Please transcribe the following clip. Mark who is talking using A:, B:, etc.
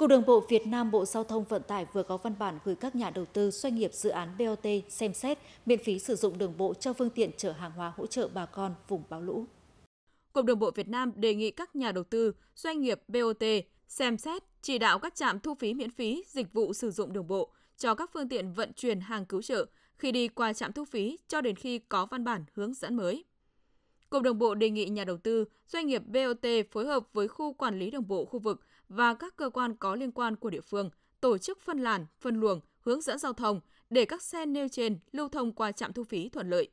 A: Cục Đường bộ Việt Nam Bộ Giao thông Vận tải vừa có văn bản gửi các nhà đầu tư doanh nghiệp dự án BOT xem xét miễn phí sử dụng đường bộ cho phương tiện chở hàng hóa hỗ trợ bà con vùng bão lũ.
B: Cục Đường bộ Việt Nam đề nghị các nhà đầu tư, doanh nghiệp BOT xem xét chỉ đạo các trạm thu phí miễn phí dịch vụ sử dụng đường bộ cho các phương tiện vận chuyển hàng cứu trợ khi đi qua trạm thu phí cho đến khi có văn bản hướng dẫn mới. Cục Đường bộ đề nghị nhà đầu tư, doanh nghiệp BOT phối hợp với khu quản lý đường bộ khu vực và các cơ quan có liên quan của địa phương tổ chức phân làn, phân luồng, hướng dẫn giao thông để các xe nêu trên lưu thông qua trạm thu phí thuận lợi.